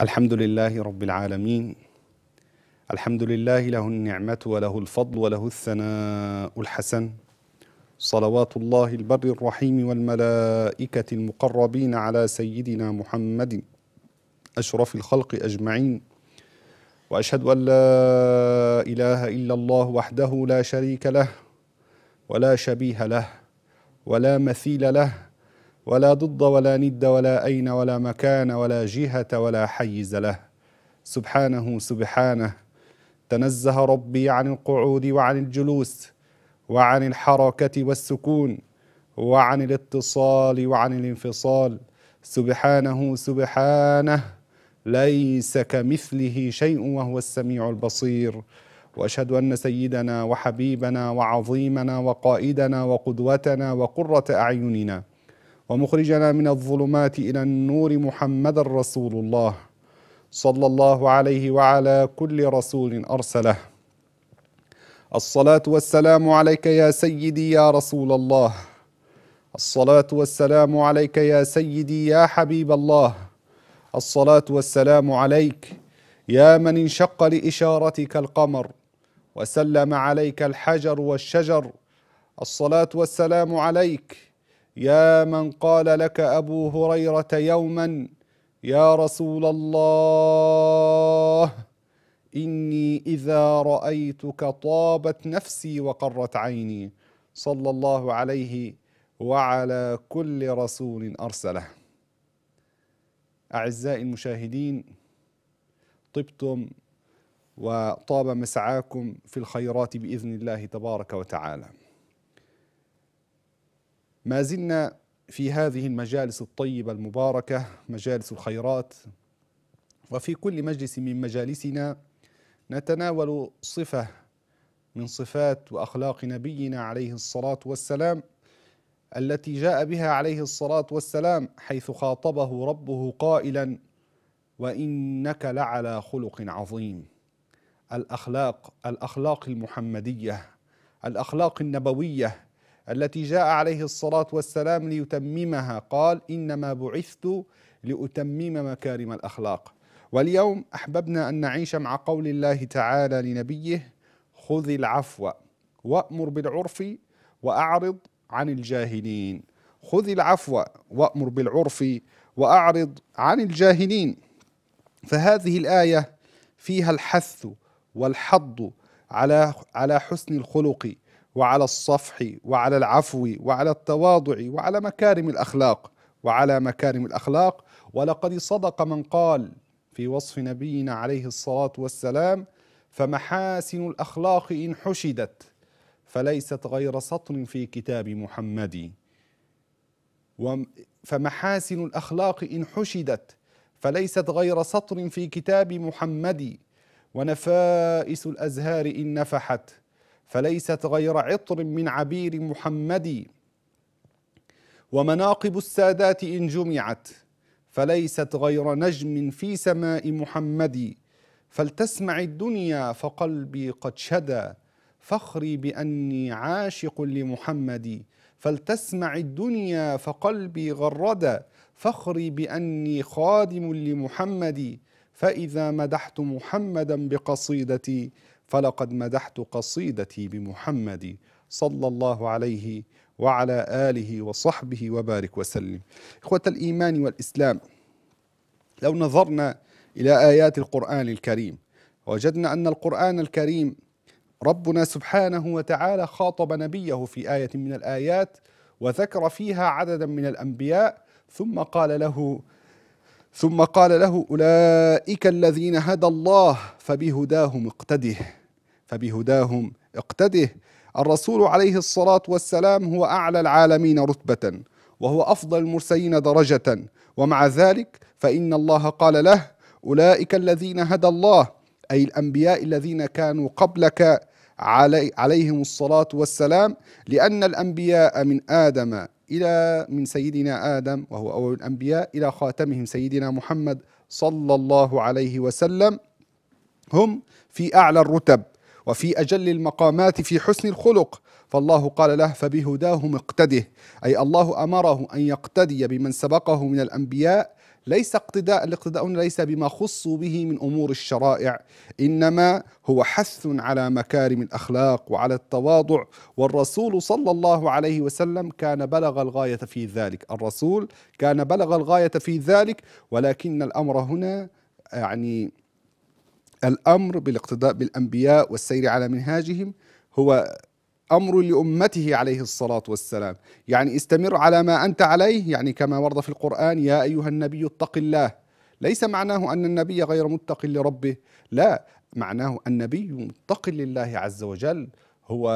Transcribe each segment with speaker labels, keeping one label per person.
Speaker 1: الحمد لله رب العالمين الحمد لله له النعمة وله الفضل وله الثناء الحسن صلوات الله البر الرحيم والملائكة المقربين على سيدنا محمد أشرف الخلق أجمعين وأشهد أن لا إله إلا الله وحده لا شريك له ولا شبيه له ولا مثيل له ولا ضد ولا ند ولا أين ولا مكان ولا جهة ولا حيز له سبحانه سبحانه تنزه ربي عن القعود وعن الجلوس وعن الحركة والسكون وعن الاتصال وعن الانفصال سبحانه سبحانه ليس كمثله شيء وهو السميع البصير واشهد ان سيدنا وحبيبنا وعظيمنا وقائدنا وقدوتنا وقره اعيننا ومخرجنا من الظلمات الى النور محمدا رسول الله صلى الله عليه وعلى كل رسول ارسله الصلاه والسلام عليك يا سيدي يا رسول الله الصلاه والسلام عليك يا سيدي يا حبيب الله الصلاه والسلام عليك يا من انشق لاشارتك القمر وسلم عليك الحجر والشجر الصلاه والسلام عليك يا من قال لك ابو هريره يوما يا رسول الله اني اذا رايتك طابت نفسي وقرت عيني صلى الله عليه وعلى كل رسول ارسله اعزائي المشاهدين طبتم وطاب مسعاكم في الخيرات باذن الله تبارك وتعالى ما زلنا في هذه المجالس الطيبة المباركة مجالس الخيرات وفي كل مجلس من مجالسنا نتناول صفة من صفات وأخلاق نبينا عليه الصلاة والسلام التي جاء بها عليه الصلاة والسلام حيث خاطبه ربه قائلا وإنك لعلى خلق عظيم الأخلاق الأخلاق المحمدية الأخلاق النبوية التي جاء عليه الصلاة والسلام ليتممها قال إنما بعثت لأتمم مكارم الأخلاق واليوم أحببنا أن نعيش مع قول الله تعالى لنبيه خذ العفو وأمر بالعرف وأعرض عن الجاهلين خذ العفو وأمر بالعرف وأعرض عن الجاهلين فهذه الآية فيها الحث والحض على على حسن الخلق وعلى الصفح وعلى العفو وعلى التواضع وعلى مكارم الاخلاق وعلى مكارم الاخلاق ولقد صدق من قال في وصف نبينا عليه الصلاه والسلام فمحاسن الاخلاق ان حشدت فليست غير سطر في كتاب محمد فمحاسن الاخلاق ان حشدت فليست غير سطر في كتاب محمد ونفائس الازهار ان نفحت فليست غير عطر من عبير محمد ومناقب السادات ان جمعت فليست غير نجم في سماء محمد فلتسمع الدنيا فقلبي قد شدى فخري باني عاشق لمحمد فلتسمع الدنيا فقلبي غردا فخري باني خادم لمحمد فاذا مدحت محمدا بقصيدتي فلقد مدحت قصيدتي بمحمد صلى الله عليه وعلى آله وصحبه وبارك وسلم إخوة الإيمان والإسلام لو نظرنا إلى آيات القرآن الكريم وجدنا أن القرآن الكريم ربنا سبحانه وتعالى خاطب نبيه في آية من الآيات وذكر فيها عددا من الأنبياء ثم قال له ثم قال له أولئك الذين هدى الله فبهداهم اقتده فبهداهم اقتده الرسول عليه الصلاة والسلام هو أعلى العالمين رتبة وهو أفضل المرسلين درجة ومع ذلك فإن الله قال له أولئك الذين هدى الله أي الأنبياء الذين كانوا قبلك علي عليهم الصلاة والسلام لأن الأنبياء من آدم إلى من سيدنا آدم وهو أول الأنبياء إلى خاتمهم سيدنا محمد صلى الله عليه وسلم هم في أعلى الرتب وفي أجل المقامات في حسن الخلق فالله قال له فبهداهم اقتده أي الله أمره أن يقتدي بمن سبقه من الأنبياء ليس اقتداء الاقتداء ليس بما خصوا به من أمور الشرائع إنما هو حث على مكارم الأخلاق وعلى التواضع والرسول صلى الله عليه وسلم كان بلغ الغاية في ذلك الرسول كان بلغ الغاية في ذلك ولكن الأمر هنا يعني الأمر بالاقتداء بالأنبياء والسير على منهاجهم هو امر لامته عليه الصلاه والسلام، يعني استمر على ما انت عليه، يعني كما ورد في القران يا ايها النبي اتق الله، ليس معناه ان النبي غير متق لربه، لا، معناه النبي متق لله عز وجل، هو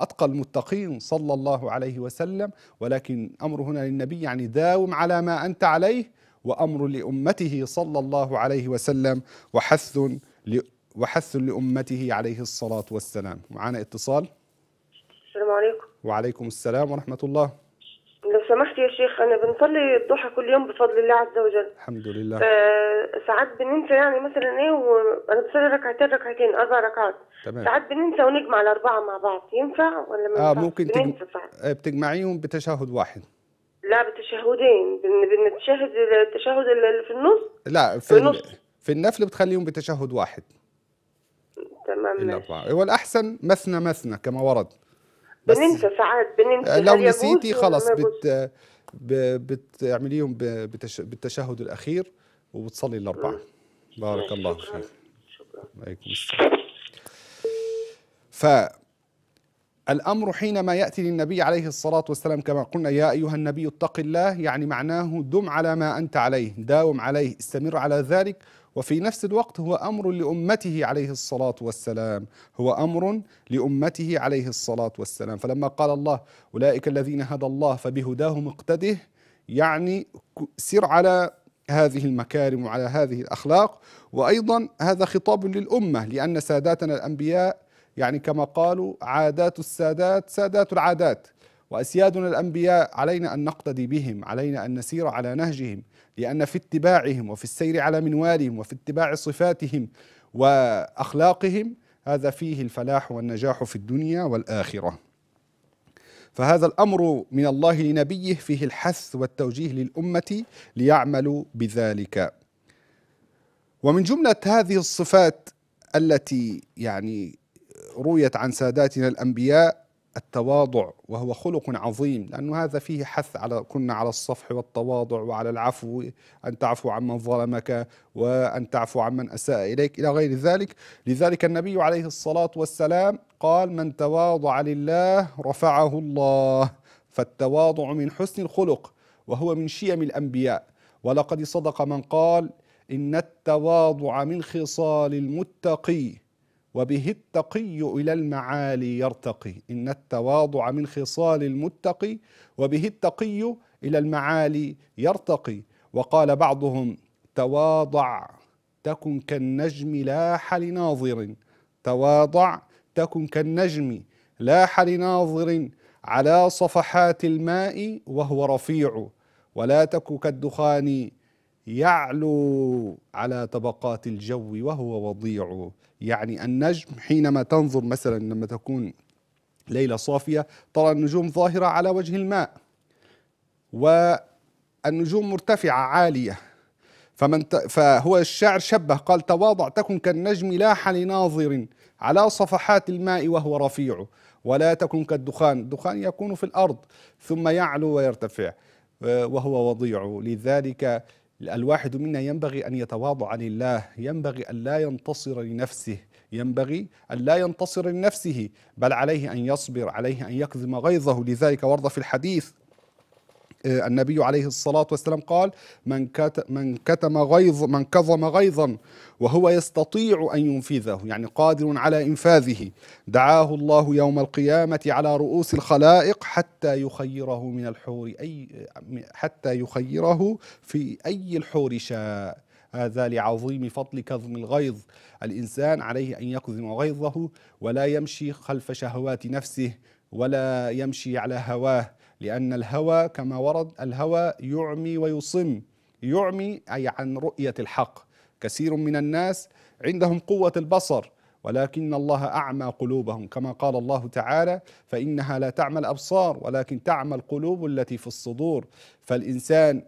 Speaker 1: اتقى المتقين صلى الله عليه وسلم، ولكن امر هنا للنبي يعني داوم على ما انت عليه، وامر لامته صلى الله عليه وسلم وحث وحث لامته عليه الصلاه والسلام، معنا اتصال؟ السلام عليكم وعليكم السلام ورحمة الله لو سمحت يا شيخ أنا بنصلي الضحى كل يوم بفضل الله عز وجل الحمد لله آه، ساعات بننسى يعني مثلا إيه وأنا بصلي ركعتين ركعتين أربع ركعات تمام ساعات بننسى ونجمع الأربعة مع بعض ينفع ولا ما آه ممكن تجم... آه، بتجمعيهم بتشهد واحد لا بتشهدين بن... بنتشهد التشهد اللي في النص لا في, النص في النفل بتخليهم بتشهد واحد تمام الأربعة الأحسن مثنى مثنى كما ورد بس بننسى ساعات بننسى آه، لو نسيتي خلص بت بتعمليهم بالتشهد الاخير وبتصلي الاربعه بارك الله فيك عليكم السلام ف الامر حينما ياتي للنبي عليه الصلاه والسلام كما قلنا يا ايها النبي اتق الله يعني معناه دم على ما انت عليه داوم عليه استمر على ذلك وفي نفس الوقت هو امر لامته عليه الصلاه والسلام هو امر لامته عليه الصلاه والسلام فلما قال الله اولئك الذين هدى الله فبهداهم اقتده يعني سر على هذه المكارم وعلى هذه الاخلاق وايضا هذا خطاب للامه لان ساداتنا الانبياء يعني كما قالوا عادات السادات سادات العادات واسيادنا الانبياء علينا ان نقتدي بهم علينا ان نسير على نهجهم لأن في اتباعهم وفي السير على منوالهم وفي اتباع صفاتهم وأخلاقهم هذا فيه الفلاح والنجاح في الدنيا والآخرة فهذا الأمر من الله لنبيه فيه الحث والتوجيه للأمة ليعملوا بذلك ومن جملة هذه الصفات التي يعني رويت عن ساداتنا الأنبياء التواضع وهو خلق عظيم لأن هذا فيه حث على كنا على الصفح والتواضع وعلى العفو أن تعفو عمن ظلمك وأن تعفو عمن أساء إليك إلى غير ذلك لذلك النبي عليه الصلاة والسلام قال من تواضع لله رفعه الله فالتواضع من حسن الخلق وهو من شيم الأنبياء ولقد صدق من قال إن التواضع من خصال المتقي وبه التقي إلى المعالي يرتقي إن التواضع من خصال المتقي وبه التقي إلى المعالي يرتقي وقال بعضهم تواضع تكن كالنجم لاح لناظر تواضع تكن كالنجم لاح لناظر على صفحات الماء وهو رفيع ولا تك كالدخان يعلو على طبقات الجو وهو وضيع يعني النجم حينما تنظر مثلا لما تكون ليلة صافية ترى النجوم ظاهرة على وجه الماء والنجوم مرتفعة عالية فمن ت... فهو الشاعر شبه قال تواضع تكن كالنجم لاح لناظر على صفحات الماء وهو رفيع ولا تكن كالدخان الدخان يكون في الأرض ثم يعلو ويرتفع آه، وهو وضيع لذلك الواحد منا ينبغي أن يتواضع لله ينبغي أن لا ينتصر لنفسه ينبغي أن لا ينتصر لنفسه بل عليه أن يصبر عليه أن يكظم غيظه لذلك ورد في الحديث آه، النبي عليه الصلاة والسلام قال من من كتم غيظ من كظم غيظا وهو يستطيع أن ينفذه يعني قادر على إنفاذه دعاه الله يوم القيامة على رؤوس الخلائق حتى يخيره من الحور أي حتى يخيره في أي الحور شاء هذا لعظيم فضل كظم الغيظ الإنسان عليه أن يكظم غيظه ولا يمشي خلف شهوات نفسه ولا يمشي على هواه لأن الهوى كما ورد الهوى يعمي ويصم يعمي أي عن رؤية الحق كثير من الناس عندهم قوة البصر ولكن الله أعمى قلوبهم كما قال الله تعالى فإنها لا تعمى الأبصار ولكن تعمى القلوب التي في الصدور فالإنسان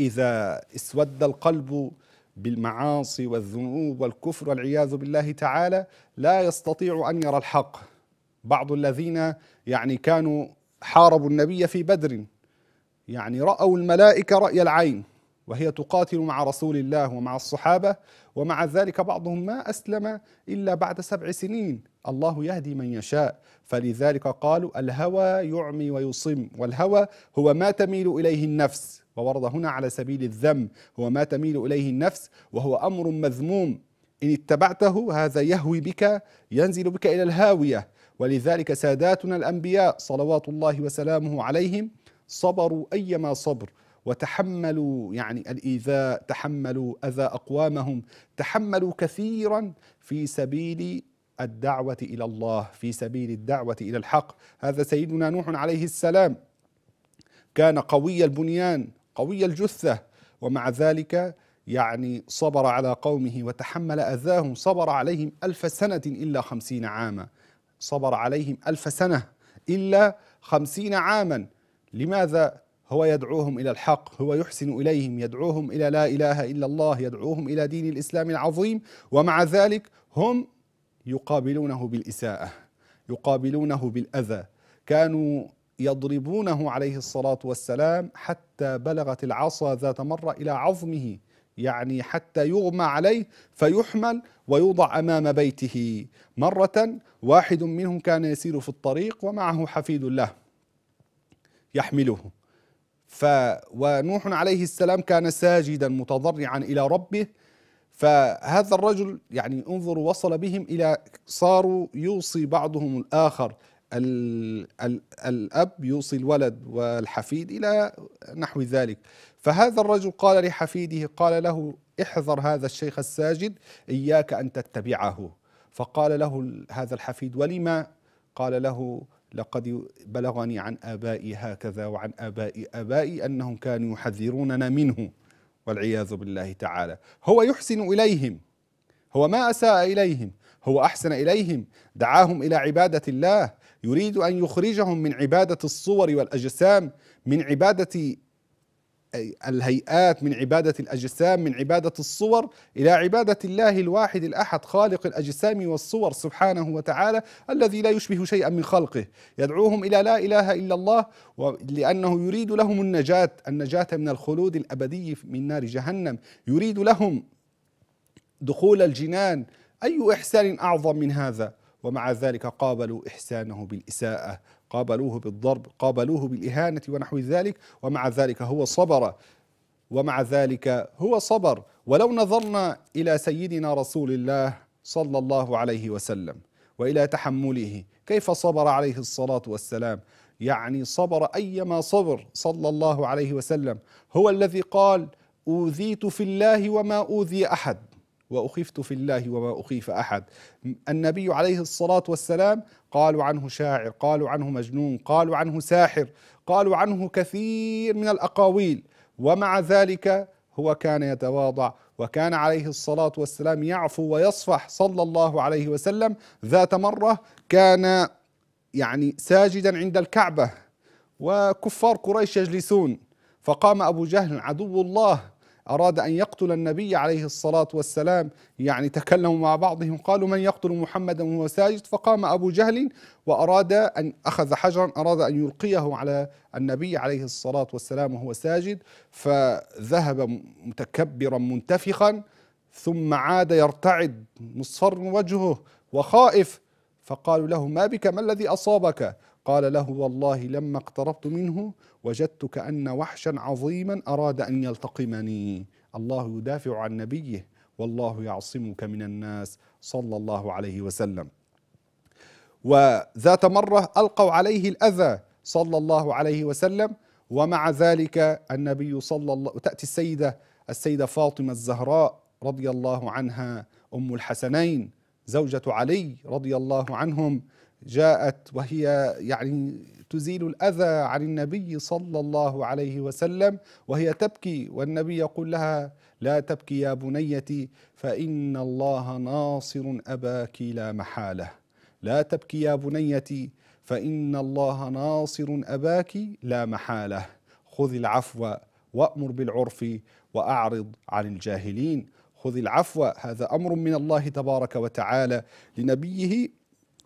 Speaker 1: إذا اسود القلب بالمعاصي والذنوب والكفر والعياذ بالله تعالى لا يستطيع أن يرى الحق بعض الذين يعني كانوا حاربوا النبي في بدر يعني رأوا الملائكة رأي العين وهي تقاتل مع رسول الله ومع الصحابة ومع ذلك بعضهم ما أسلم إلا بعد سبع سنين الله يهدي من يشاء فلذلك قالوا الهوى يعمي ويصم والهوى هو ما تميل إليه النفس وورد هنا على سبيل الذم هو ما تميل إليه النفس وهو أمر مذموم إن اتبعته هذا يهوي بك ينزل بك إلى الهاوية ولذلك ساداتنا الأنبياء صلوات الله وسلامه عليهم صبروا أيما صبر وتحملوا يعني الإيذاء تحملوا أذى أقوامهم تحملوا كثيرا في سبيل الدعوة إلى الله في سبيل الدعوة إلى الحق هذا سيدنا نوح عليه السلام كان قوي البنيان قوي الجثة ومع ذلك يعني صبر على قومه وتحمل أذاهم صبر عليهم ألف سنة إلا خمسين عاما صبر عليهم ألف سنة إلا خمسين عاما لماذا هو يدعوهم إلى الحق هو يحسن إليهم يدعوهم إلى لا إله إلا الله يدعوهم إلى دين الإسلام العظيم ومع ذلك هم يقابلونه بالإساءة يقابلونه بالأذى كانوا يضربونه عليه الصلاة والسلام حتى بلغت العصا ذات مرة إلى عظمه يعني حتى يغمى عليه فيحمل ويوضع امام بيته مره واحد منهم كان يسير في الطريق ومعه حفيد له يحمله ف ونوح عليه السلام كان ساجدا متضرعا الى ربه فهذا الرجل يعني انظروا وصل بهم الى صاروا يوصي بعضهم الاخر ال ال الأب يوصي الولد والحفيد إلى نحو ذلك فهذا الرجل قال لحفيده قال له احذر هذا الشيخ الساجد إياك أن تتبعه فقال له هذا الحفيد ولما قال له لقد بلغني عن آبائي هكذا وعن آبائي آبائي أنهم كانوا يحذروننا منه والعياذ بالله تعالى هو يحسن إليهم هو ما أساء إليهم هو أحسن إليهم دعاهم إلى عبادة الله يريد ان يخرجهم من عباده الصور والاجسام من عباده الهيئات من عباده الاجسام من عباده الصور الى عباده الله الواحد الاحد خالق الاجسام والصور سبحانه وتعالى الذي لا يشبه شيئا من خلقه يدعوهم الى لا اله الا الله لانه يريد لهم النجاه النجاه من الخلود الابدي من نار جهنم يريد لهم دخول الجنان اي احسان اعظم من هذا ومع ذلك قابلوا إحسانه بالإساءة قابلوه بالضرب قابلوه بالإهانة ونحو ذلك ومع ذلك هو صبر ومع ذلك هو صبر ولو نظرنا إلى سيدنا رسول الله صلى الله عليه وسلم والى تحمله كيف صبر عليه الصلاه والسلام يعني صبر ايما صبر صلى الله عليه وسلم هو الذي قال اوذيت في الله وما اوذي احد واخفت في الله وما اخيف احد النبي عليه الصلاه والسلام قالوا عنه شاعر قالوا عنه مجنون قالوا عنه ساحر قالوا عنه كثير من الاقاويل ومع ذلك هو كان يتواضع وكان عليه الصلاه والسلام يعفو ويصفح صلى الله عليه وسلم ذات مره كان يعني ساجدا عند الكعبه وكفار قريش يجلسون فقام ابو جهل عدو الله أراد أن يقتل النبي عليه الصلاة والسلام يعني تكلموا مع بعضهم قالوا من يقتل محمدا وهو ساجد فقام أبو جهل وأراد أن أخذ حجرا أراد أن يلقيه على النبي عليه الصلاة والسلام وهو ساجد فذهب متكبرا منتفخا ثم عاد يرتعد مصفر وجهه وخائف فقالوا له ما بك ما الذي أصابك قال له والله لما اقتربت منه وجدت كأن وحشا عظيما أراد أن يلتقمني الله يدافع عن نبيه والله يعصمك من الناس صلى الله عليه وسلم وذات مرة ألقوا عليه الأذى صلى الله عليه وسلم ومع ذلك النبي صلى الله تأتي السيدة السيدة فاطمة الزهراء رضي الله عنها أم الحسنين زوجة علي رضي الله عنهم جاءت وهي يعني تزيل الاذى عن النبي صلى الله عليه وسلم وهي تبكي والنبي يقول لها لا تبكي يا بنيتي فان الله ناصر اباك لا محاله لا تبكي يا بنيتي فان الله ناصر اباك لا محاله خذ العفو وامر بالعرف واعرض عن الجاهلين خذ العفو هذا امر من الله تبارك وتعالى لنبيه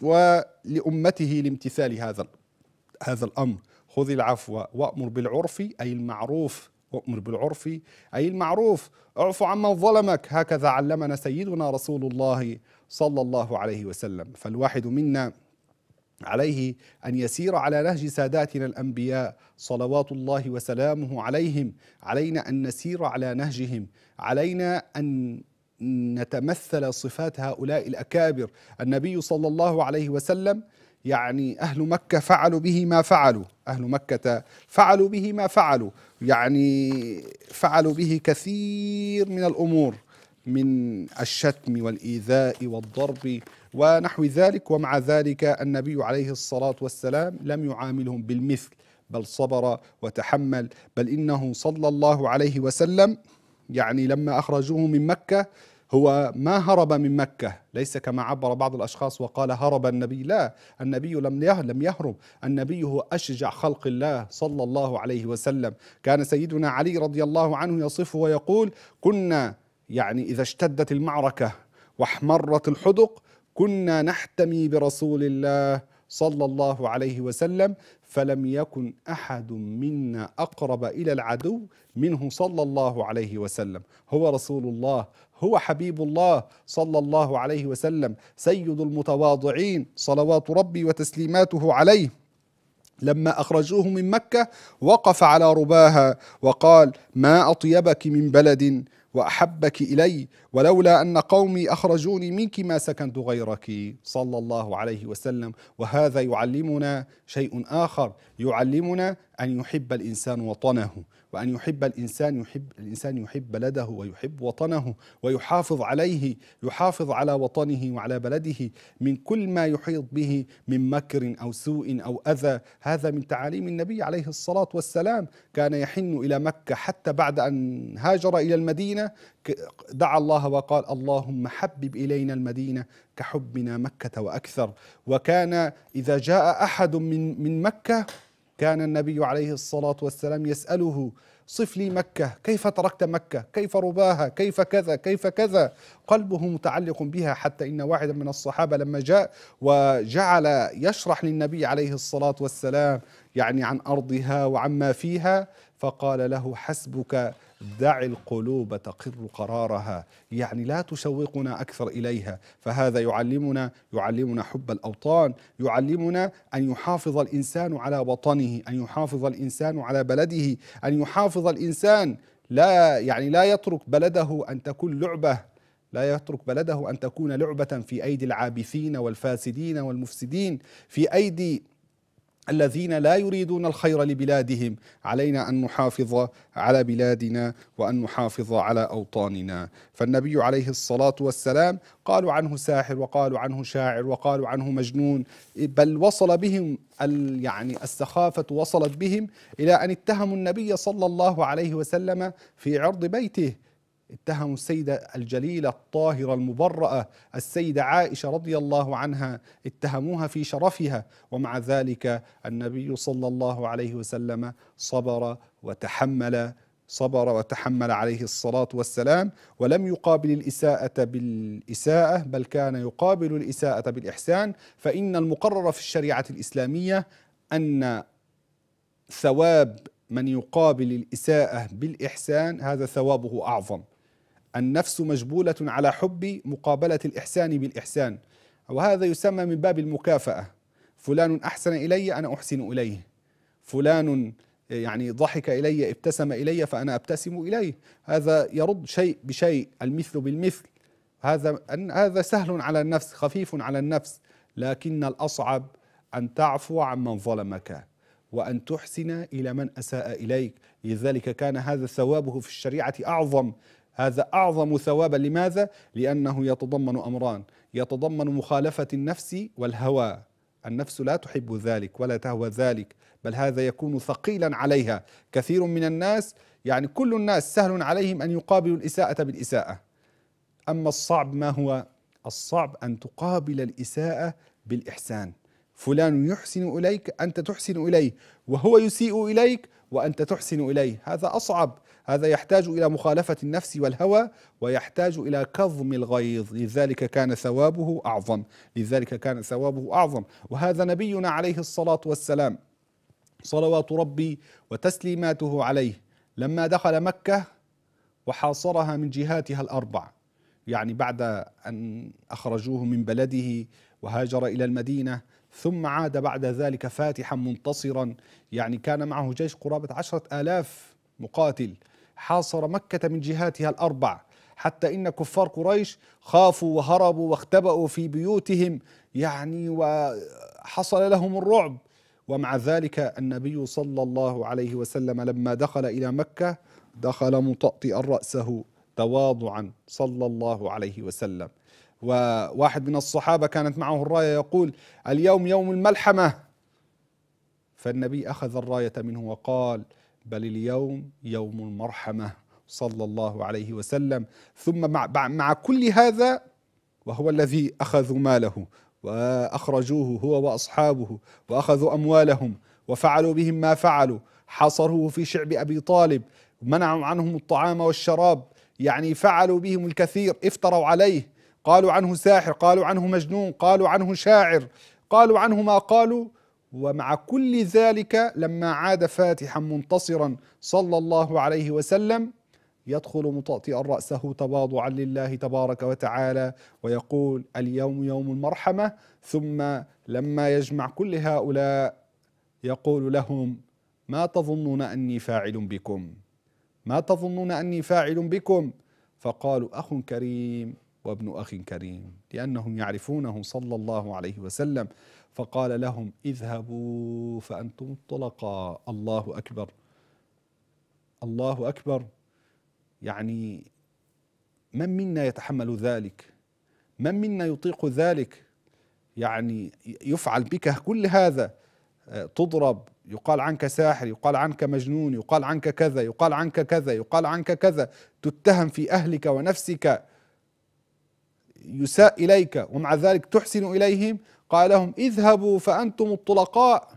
Speaker 1: ولأمته لامتثال هذا هذا الأمر خذ العفو وأمر بالعرف أي المعروف وأمر بالعرف أي المعروف اعف عمن ظلمك هكذا علمنا سيدنا رسول الله صلى الله عليه وسلم فالواحد منا عليه ان يسير على نهج ساداتنا الانبياء صلوات الله وسلامه عليهم علينا ان نسير على نهجهم علينا ان نتمثل صفات هؤلاء الأكابر النبي صلى الله عليه وسلم يعني أهل مكة فعلوا به ما فعلوا أهل مكة فعلوا به ما فعلوا يعني فعلوا به كثير من الأمور من الشتم والإيذاء والضرب ونحو ذلك ومع ذلك النبي عليه الصلاة والسلام لم يعاملهم بالمثل بل صبر وتحمل بل إنه صلى الله عليه وسلم يعني لما أخرجوه من مكة هو ما هرب من مكة ليس كما عبر بعض الأشخاص وقال هرب النبي لا النبي لم لم يهرب النبي هو أشجع خلق الله صلى الله عليه وسلم كان سيدنا علي رضي الله عنه يصفه ويقول كنا يعني إذا اشتدت المعركة واحمرت الحدق كنا نحتمي برسول الله صلى الله عليه وسلم فلم يكن احد منا اقرب الى العدو منه صلى الله عليه وسلم هو رسول الله هو حبيب الله صلى الله عليه وسلم سيد المتواضعين صلوات ربي وتسليماته عليه لما اخرجوه من مكه وقف على رباها وقال ما اطيبك من بلد وأحبك إلي ولولا أن قومي أخرجوني منك ما سكنت غيرك صلى الله عليه وسلم وهذا يعلمنا شيء آخر يعلمنا أن يحب الإنسان وطنه وأن يحب الإنسان يحب الإنسان يحب بلده ويحب وطنه ويحافظ عليه يحافظ على وطنه وعلى بلده من كل ما يحيط به من مكر أو سوء أو أذى هذا من تعاليم النبي عليه الصلاة والسلام كان يحن إلى مكة حتى بعد أن هاجر إلى المدينة دعا الله وقال اللهم حبب إلينا المدينة كحبنا مكة وأكثر وكان إذا جاء أحد من من مكة كان النبي عليه الصلاة والسلام يسأله صف لي مكة كيف تركت مكة كيف رباها كيف كذا كيف كذا قلبه متعلق بها حتى إن واحدا من الصحابة لما جاء وجعل يشرح للنبي عليه الصلاة والسلام يعني عن أرضها وعما فيها فقال له حسبك دع القلوب تقر قرارها يعني لا تشوقنا اكثر اليها فهذا يعلمنا يعلمنا حب الاوطان يعلمنا ان يحافظ الانسان على وطنه ان يحافظ الانسان على بلده ان يحافظ الانسان لا يعني لا يترك بلده ان تكون لعبه لا يترك بلده ان تكون لعبه في ايدي العابثين والفاسدين والمفسدين في ايدي الذين لا يريدون الخير لبلادهم علينا أن نحافظ على بلادنا وأن نحافظ على أوطاننا فالنبي عليه الصلاة والسلام قالوا عنه ساحر وقالوا عنه شاعر وقالوا عنه مجنون بل وصل بهم يعني السخافة وصلت بهم إلى أن اتهموا النبي صلى الله عليه وسلم في عرض بيته اتهموا السيدة الجليلة الطاهرة المبرأة السيدة عائشة رضي الله عنها اتهموها في شرفها ومع ذلك النبي صلى الله عليه وسلم صبر وتحمل صبر وتحمل عليه الصلاة والسلام ولم يقابل الإساءة بالإساءة بل كان يقابل الإساءة بالإحسان فإن المقرر في الشريعة الإسلامية أن ثواب من يقابل الإساءة بالإحسان هذا ثوابه أعظم النفس مجبولة على حب مقابلة الإحسان بالإحسان وهذا يسمى من باب المكافأة فلان أحسن إلي أنا أحسن إليه فلان آه، يعني ضحك إلي ابتسم إلي فأنا أبتسم إليه هذا يرد شيء بشيء المثل بالمثل هذا أن هذا سهل على النفس خفيف على النفس لكن الأصعب أن تعفو عن من ظلمك وأن تحسن إلى من أساء إليك لذلك كان هذا ثوابه في الشريعة أعظم هذا أعظم ثوابا لماذا؟ لأنه يتضمن أمران يتضمن مخالفة النفس والهوى النفس لا تحب ذلك ولا تهوى ذلك بل هذا يكون ثقيلا عليها كثير من الناس يعني كل الناس سهل عليهم أن يقابلوا الإساءة بالإساءة أما الصعب ما هو؟ الصعب أن تقابل الإساءة بالإحسان فلان يحسن إليك أنت تحسن إليه وهو يسيء إليك وأنت تحسن إليه هذا أصعب هذا يحتاج إلى مخالفة النفس والهوى ويحتاج إلى كظم الغيظ لذلك كان ثوابه أعظم لذلك كان ثوابه أعظم وهذا نبينا عليه الصلاة والسلام صلوات ربي وتسليماته عليه لما دخل مكة وحاصرها من جهاتها الأربع يعني بعد أن أخرجوه من بلده وهاجر إلى المدينة ثم عاد بعد ذلك فاتحا منتصرا يعني كان معه جيش قرابة عشرة آلاف مقاتل حاصر مكة من جهاتها الأربع حتى إن كفار قريش خافوا وهربوا واختبأوا في بيوتهم يعني وحصل لهم الرعب ومع ذلك النبي صلى الله عليه وسلم لما دخل إلى مكة دخل مطأطئا رأسه تواضعا صلى الله عليه وسلم وواحد من الصحابة كانت معه الراية يقول اليوم يوم الملحمة فالنبي أخذ الراية منه وقال بل اليوم يوم المرحمة صلى الله عليه وسلم ثم مع, مع كل هذا وهو الذي أخذوا ماله وأخرجوه هو وأصحابه وأخذوا أموالهم وفعلوا بهم ما فعلوا حاصروه في شعب أبي طالب منعوا عنهم الطعام والشراب يعني فعلوا بهم الكثير افتروا عليه قالوا عنه ساحر قالوا عنه مجنون قالوا عنه شاعر قالوا عنه ما قالوا ومع كل ذلك لما عاد فاتحا منتصرا صلى الله عليه وسلم يدخل مطاطئا رأسه تواضعا لله تبارك وتعالى ويقول اليوم يوم المرحمة ثم لما يجمع كل هؤلاء يقول لهم ما تظنون أني فاعل بكم ما تظنون أني فاعل بكم فقالوا أخ كريم وابن أخ كريم لأنهم يعرفونه صلى الله عليه وسلم فقال لهم اذهبوا فأنتم الطلقاء الله أكبر الله أكبر يعني من منا يتحمل ذلك من منا يطيق ذلك يعني يفعل بك كل هذا تضرب يقال عنك ساحر يقال عنك مجنون يقال عنك كذا يقال عنك كذا يقال عنك كذا تتهم في أهلك ونفسك يساء إليك ومع ذلك تحسن إليهم قال لهم اذهبوا فأنتم الطلقاء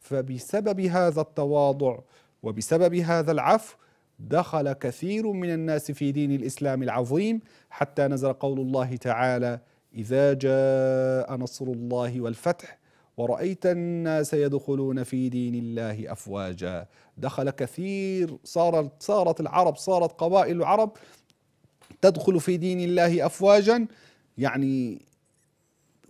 Speaker 1: فبسبب هذا التواضع وبسبب هذا العفو دخل كثير من الناس في دين الإسلام العظيم حتى نزل قول الله تعالى إذا جاء نصر الله والفتح ورأيت الناس يدخلون في دين الله أفواجا دخل كثير صارت صارت العرب صارت قبائل العرب تدخل في دين الله أفواجا يعني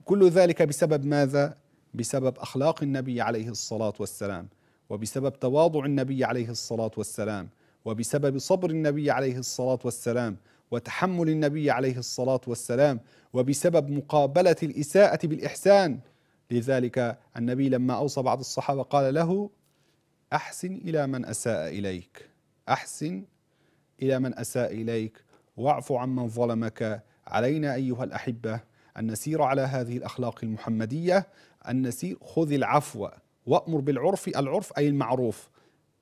Speaker 1: كل ذلك بسبب ماذا؟ بسبب اخلاق النبي عليه الصلاه والسلام وبسبب تواضع النبي عليه الصلاه والسلام وبسبب صبر النبي عليه الصلاه والسلام وتحمل النبي عليه الصلاه والسلام وبسبب مقابله الاساءه بالاحسان لذلك النبي لما اوصى بعض الصحابه قال له احسن الى من اساء اليك احسن الى من اساء اليك واعف عمن ظلمك علينا ايها الاحبه أن نسير على هذه الأخلاق المحمدية أن نسير خذ العفو وأمر بالعرف العرف أي المعروف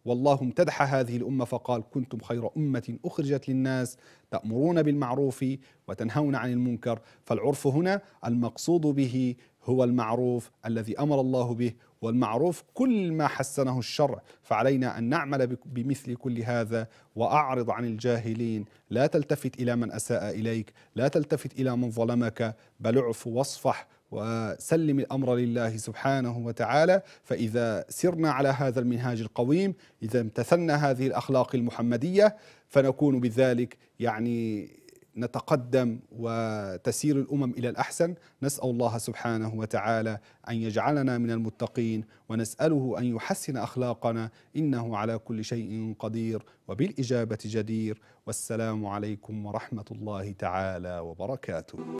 Speaker 1: والله امتدح هذه الأمة فقال كنتم خير أمة أخرجت للناس تأمرون بالمعروف وتنهون عن المنكر فالعرف هنا المقصود به هو المعروف الذي أمر الله به والمعروف كل ما حسنه الشرع فعلينا أن نعمل بمثل كل هذا وأعرض عن الجاهلين لا تلتفت إلى من أساء إليك لا تلتفت إلى من ظلمك بل اعف واصفح وسلم الامر لله سبحانه وتعالى فاذا سرنا على هذا المنهاج القويم اذا امتثلنا هذه الاخلاق المحمديه فنكون بذلك يعني نتقدم وتسير الامم الى الاحسن نسال الله سبحانه وتعالى ان يجعلنا من المتقين ونساله ان يحسن اخلاقنا انه على كل شيء قدير وبالاجابه جدير والسلام عليكم ورحمه الله تعالى وبركاته